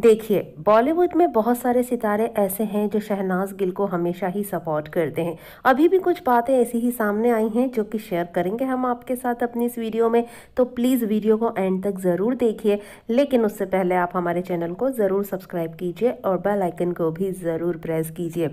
देखिए बॉलीवुड में बहुत सारे सितारे ऐसे हैं जो शहनाज गिल को हमेशा ही सपोर्ट करते हैं अभी भी कुछ बातें ऐसी ही सामने आई हैं जो कि शेयर करेंगे हम आपके साथ अपनी इस वीडियो में तो प्लीज़ वीडियो को एंड तक ज़रूर देखिए लेकिन उससे पहले आप हमारे चैनल को ज़रूर सब्सक्राइब कीजिए और बेल आइकन को भी ज़रूर प्रेस कीजिए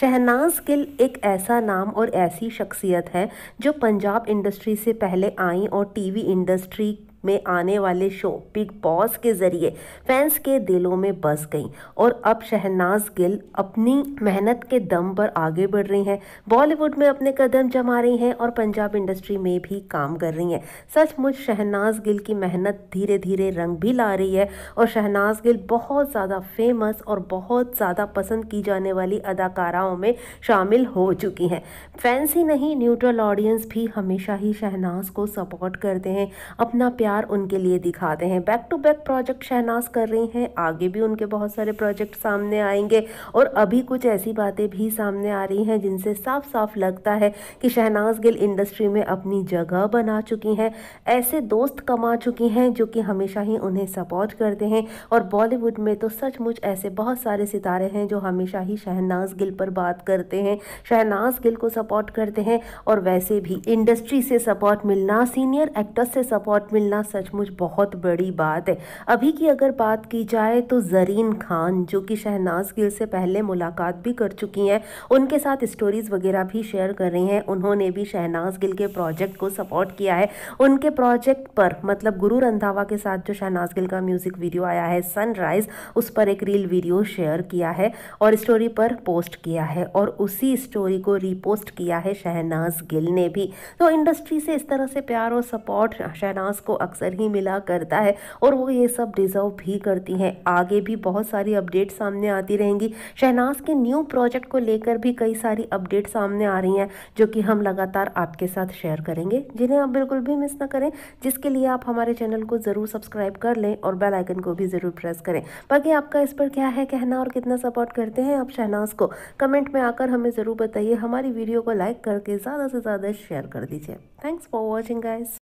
शहनाज गिल एक ऐसा नाम और ऐसी शख्सियत है जो पंजाब इंडस्ट्री से पहले आई और टीवी इंडस्ट्री में आने वाले शो बिग बॉस के जरिए फैंस के दिलों में बस गई और अब शहनाज गिल अपनी मेहनत के दम पर आगे बढ़ रही हैं बॉलीवुड में अपने कदम जमा रही हैं और पंजाब इंडस्ट्री में भी काम कर रही हैं सचमुच शहनाज गिल की मेहनत धीरे धीरे रंग भी ला रही है और शहनाज गिल बहुत ज़्यादा फेमस और बहुत ज़्यादा पसंद की जाने वाली अदाकाराओं में शामिल हो चुकी हैं फैंस ही नहीं न्यूट्रल ऑडियंस भी हमेशा ही शहनाज को सपोर्ट करते हैं अपना प्यार प्यार उनके लिए दिखाते हैं back to back project Shahnaz कर रही हैं आगे भी उनके बहुत सारे प्रोजेक्ट सामने आएंगे और अभी कुछ ऐसी बातें भी सामने आ रही हैं जिनसे साफ साफ लगता है कि शहनाज गिल इंडस्ट्री में अपनी जगह बना चुकी हैं ऐसे दोस्त कमा चुकी हैं जो कि हमेशा ही उन्हें सपोर्ट करते हैं और बॉलीवुड में तो सचमुच ऐसे बहुत सारे सितारे हैं जो हमेशा ही शहनाज गिल पर बात करते हैं शहनाज गिल को सपोर्ट करते हैं और वैसे भी इंडस्ट्री से सपोर्ट मिलना सीनियर एक्टर्स से सपोर्ट मिलना मिलना सचमुच बहुत बड़ी बात है अभी की अगर बात की जाए तो जरीन खान जो कि शहनाज गिल से पहले मुलाकात भी कर चुकी हैं उनके साथ स्टोरीज़ वगैरह भी शेयर कर रही हैं उन्होंने भी शहनाज गिल के प्रोजेक्ट को सपोर्ट किया है उनके प्रोजेक्ट पर मतलब गुरु रंधावा के साथ जो शहनाज गिल का म्यूज़िक वीडियो आया है सनराइज़ उस पर एक रील वीडियो शेयर किया है और स्टोरी पर पोस्ट किया है और उसी स्टोरी को रीपोस्ट किया है शहनाज गिल ने भी तो इंडस्ट्री से इस तरह से प्यार और सपोर्ट शहनाज को अक्सर ही मिला करता है और वो ये सब डिज़र्व भी करती हैं आगे भी बहुत सारी अपडेट सामने आती रहेंगी शहनाज के न्यू प्रोजेक्ट को लेकर भी कई सारी अपडेट सामने आ रही हैं जो कि हम लगातार आपके साथ शेयर करेंगे जिन्हें आप बिल्कुल भी मिस ना करें जिसके लिए आप हमारे चैनल को ज़रूर सब्सक्राइब कर लें और बेल आइकन को भी ज़रूर प्रेस करें बाकी आपका इस पर क्या है कहना और कितना सपोर्ट करते हैं आप शहनाज को कमेंट में आकर हमें ज़रूर बताइए हमारी वीडियो को लाइक करके ज़्यादा से ज़्यादा शेयर कर दीजिए थैंक्स फॉर वॉचिंग गाइस